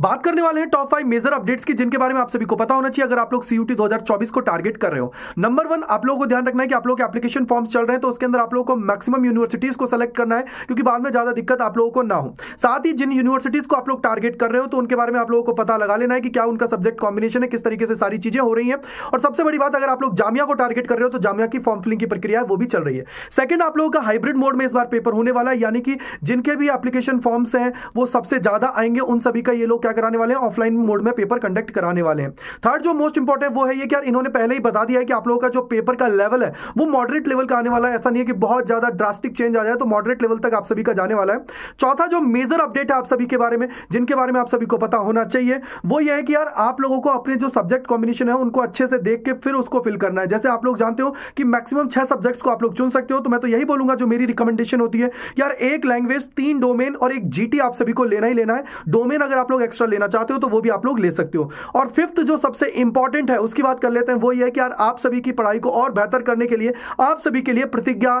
बात करने वाले हैं टॉप फाइव मेजर अपडेट्स की जिनके बारे में आप सभी को पता होना चाहिए अगर आप लोग सीयूटी 2024 को टारगेट कर रहे हो नंबर वन आप लोगों को ध्यान रखना है कि आप लोग एप्लीकेशन फॉर्म्स चल रहे हैं तो उसके अंदर आप लोगों को मैक्सिमम यूनिवर्सिटीज को सेलेक्ट करना है क्योंकि बाद में ज्यादा दिक्कत आप लोगों को ना हो साथ ही जिन यूनिवर्सिटीज को आप लोग टारगेट कर रहे हो तो उनके बारे में आप लोगों को पता लगा लेना है कि क्या उनका सब्जेक्ट कॉम्बिनेशन है किस तरीके से सारी चीजें हो रही है और सबसे बड़ी बात अगर आप लोग जामिया को टारगेट कर रहे हो तो जामिया की फॉर्म फिलिंग की प्रक्रिया वो भी चल रही है सेकंड आप लोगों का हाइब्रिड मोड में इस बार पेपर होने वाला है यानी कि जिनके भी एप्लीकेशन फॉर्म्स हैं वो सबसे ज्यादा आएंगे उन सभी का ये लोग क्या कराने वाले हैं ऑफलाइन मोड में पेपर कंडक्ट कराने वाले हैं थर्ड जो मोस्ट इंपॉर्टेंट वो है ये कि यार इन्होंने पहले ही बता दिया है कि आप लोगों का जो पेपर का लेवल है वो मॉडरेट लेवल का आने वाला है ऐसा नहीं है कि बहुत ज्यादा ड्रास्टिक चेंज आ जाए तो मॉडरेट लेवल तक आप सभी का जाने वाला है चौथा जो मेजर अपडेट है आप सभी के बारे में जिनके बारे में आप सभी को पता होना चाहिए वो ये है कि यार आप लोगों को अपने जो सब्जेक्ट कॉम्बिनेशन है उनको अच्छे से देख के फिर उसको फिल करना है जैसे आप लोग जानते हो कि मैक्सिमम छह सब्जेक्ट्स को आप लोग चुन सकते हो तो मैं तो यही बोलूंगा जो मेरी रिकमेंडेशन होती है यार एक लैंग्वेज तीन डोमेन और एक जीटी आप सभी को लेना ही लेना है डोमेन अगर आप लोग एक्स्ट्रा एक्स्ट्रा लेना चाहते हो तो वो भी आप लोग ले सकते हो और फिफ्थ जो सबसे इंपॉर्टेंट है उसकी बात कर लेते हैं वो ये है कि यार आप सभी की पढ़ाई को और बेहतर करने के लिए आप सभी के लिए प्रतिज्ञा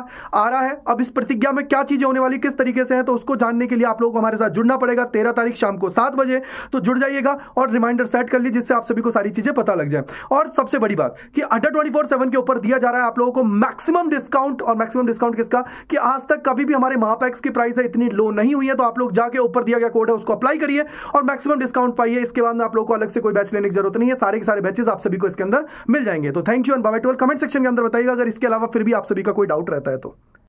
आ रहा है अब इस प्रतिज्ञा में क्या चीजें होने वाली किस तरीके से है तो उसको जानने के लिए आप लोग हमारे साथ जुड़ना पड़ेगा तेरह तारीख शाम को सात बजे तो जुड़ जाइएगा और रिमाइंडर सेट कर लीजिए जिससे आप सभी को सारी चीजें पता लग जाए और सबसे बड़ी बात कि अंडर ट्वेंटी फोर के ऊपर दिया जा रहा है आप लोगों को मैक्सिमम डिस्काउंट और मैक्सिमम डिस्काउंट किसका कि आज तक कभी भी हमारे महापैक्स की प्राइस है इतनी लो नहीं हुई है तो आप लोग जाके ऊपर दिया गया कोड है उसको अप्लाई करिए और मैक्सिम मैक्सिमम डिस्काउंट पाइए इसके बाद में आप लोग को अलग से कोई बैच लेने की जरूरत नहीं है सारे के सारे बैचेस आप सभी को इसके अंदर मिल जाएंगे तो thank you and bye comment section के अंदर बताइएगा अगर इसके अलावा फिर भी आप सभी का कोई डाउट रहता है तो